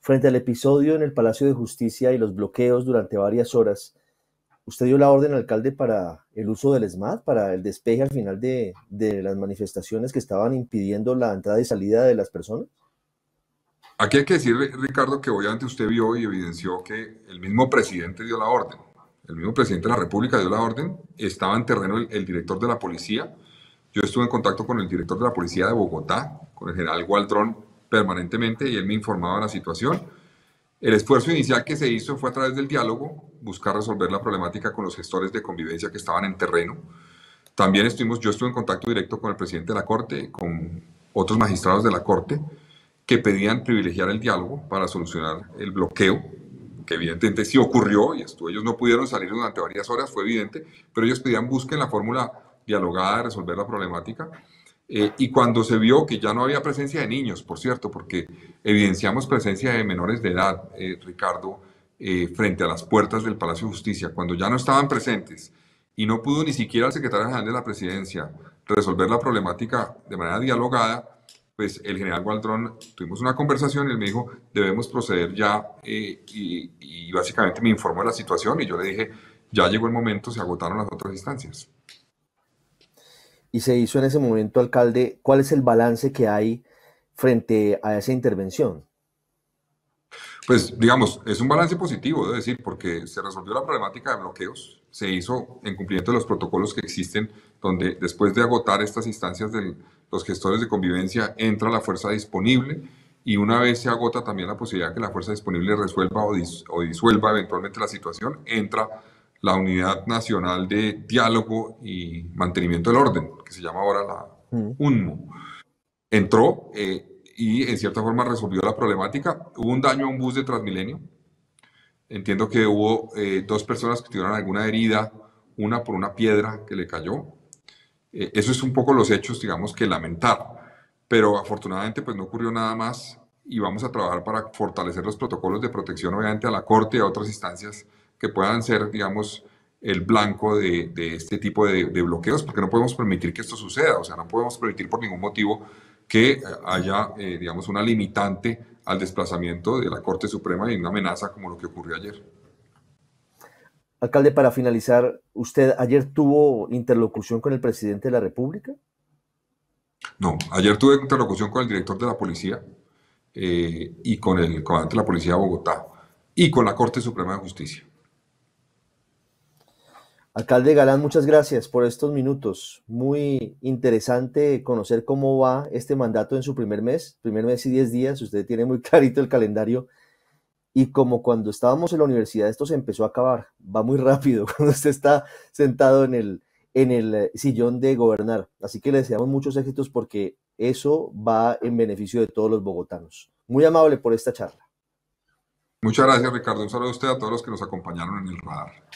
Frente al episodio en el Palacio de Justicia y los bloqueos durante varias horas, usted dio la orden, al alcalde, para el uso del SMAT, para el despeje al final de, las manifestaciones que estaban impidiendo la entrada y salida de las personas? Aquí hay que decir, Ricardo, que obviamente usted vio y evidenció que el mismo presidente dio la orden. El mismo presidente de la República dio la orden. Estaba en terreno el, director de la policía. Yo estuve en contacto con el director de la policía de Bogotá, con el general Gualdrón, permanentemente y él me informaba de la situación. El esfuerzo inicial que se hizo fue a través del diálogo, buscar resolver la problemática con los gestores de convivencia que estaban en terreno. También estuvimos, yo estuve en contacto directo con el presidente de la Corte, con otros magistrados de la Corte, que pedían privilegiar el diálogo para solucionar el bloqueo, que evidentemente sí ocurrió, y esto, ellos no pudieron salir durante varias horas, fue evidente, pero ellos pedían busquen la fórmula dialogada de resolver la problemática. Eh, y cuando se vio que ya no había presencia de niños, por cierto, porque evidenciamos presencia de menores de edad, eh, Ricardo, eh, frente a las puertas del Palacio de Justicia, cuando ya no estaban presentes y no pudo ni siquiera el secretario general de la presidencia resolver la problemática de manera dialogada, pues el general Gualdrón tuvimos una conversación y él me dijo, debemos proceder ya y, y básicamente me informó de la situación y yo le dije, ya llegó el momento, se agotaron las otras instancias y se hizo en ese momento alcalde, ¿cuál es el balance que hay frente a esa intervención? Pues digamos, es un balance positivo, es decir, porque se resolvió la problemática de bloqueos, se hizo en cumplimiento de los protocolos que existen, donde después de agotar estas instancias de los gestores de convivencia entra la fuerza disponible y una vez se agota también la posibilidad de que la fuerza disponible resuelva o, o disuelva eventualmente la situación, entra la Unidad Nacional de Diálogo y Mantenimiento del Orden, que se llama ahora la mm. UNMO. Entró eh, y en cierta forma resolvió la problemática. Hubo un daño a un bus de Transmilenio. Entiendo que hubo eh, dos personas que tuvieron alguna herida, una por una piedra que le cayó. Eh, eso es un poco los hechos, digamos, que lamentar. Pero afortunadamente pues no ocurrió nada más y vamos a trabajar para fortalecer los protocolos de protección, obviamente, a la Corte y a otras instancias que puedan ser, digamos, el blanco de, este tipo de, bloqueos, porque no podemos permitir que esto suceda, o sea, no podemos permitir por ningún motivo que eh, haya, eh, digamos, una limitante al desplazamiento de la Corte Suprema y una amenaza como lo que ocurrió ayer. Alcalde, para finalizar, ¿usted ayer tuvo interlocución con el presidente de la República? No, ayer tuve interlocución con el director de la policía eh, y con el comandante de la policía de Bogotá y con la Corte Suprema de Justicia. Alcalde Galán, muchas gracias por estos minutos. Muy interesante conocer cómo va este mandato en su primer mes, primer mes y diez días. Usted tiene muy clarito el calendario. Y como cuando estábamos en la universidad, esto se empezó a acabar. Va muy rápido cuando usted está sentado en el, en el eh, sillón de gobernar. Así que le deseamos muchos éxitos porque eso va en beneficio de todos los bogotanos. Muy amable por esta charla. Muchas gracias, Ricardo. Un saludo a usted a todos los que nos acompañaron en el radar.